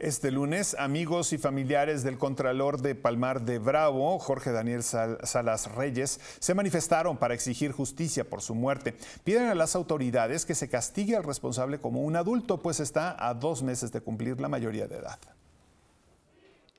Este lunes, amigos y familiares del Contralor de Palmar de Bravo, Jorge Daniel Salas Reyes, se manifestaron para exigir justicia por su muerte. Piden a las autoridades que se castigue al responsable como un adulto, pues está a dos meses de cumplir la mayoría de edad.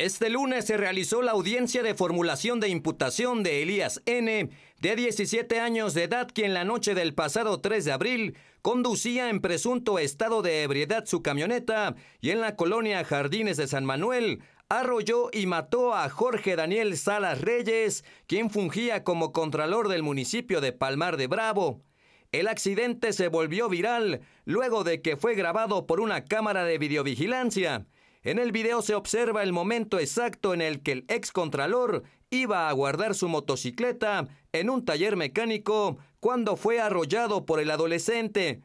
Este lunes se realizó la audiencia de formulación de imputación de Elías N., de 17 años de edad, quien la noche del pasado 3 de abril conducía en presunto estado de ebriedad su camioneta y en la colonia Jardines de San Manuel arrolló y mató a Jorge Daniel Salas Reyes, quien fungía como contralor del municipio de Palmar de Bravo. El accidente se volvió viral luego de que fue grabado por una cámara de videovigilancia. En el video se observa el momento exacto en el que el excontralor iba a guardar su motocicleta en un taller mecánico cuando fue arrollado por el adolescente,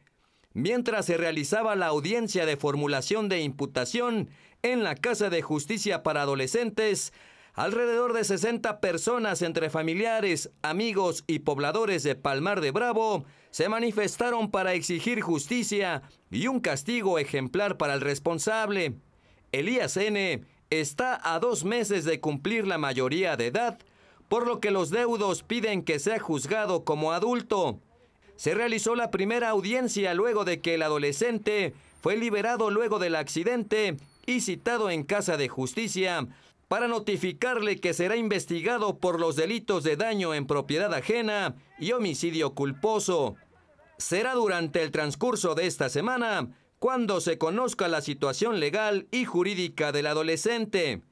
mientras se realizaba la audiencia de formulación de imputación en la Casa de Justicia para Adolescentes. Alrededor de 60 personas entre familiares, amigos y pobladores de Palmar de Bravo se manifestaron para exigir justicia y un castigo ejemplar para el responsable. Elías N. está a dos meses de cumplir la mayoría de edad, por lo que los deudos piden que sea juzgado como adulto. Se realizó la primera audiencia luego de que el adolescente fue liberado luego del accidente y citado en casa de justicia para notificarle que será investigado por los delitos de daño en propiedad ajena y homicidio culposo. Será durante el transcurso de esta semana cuando se conozca la situación legal y jurídica del adolescente.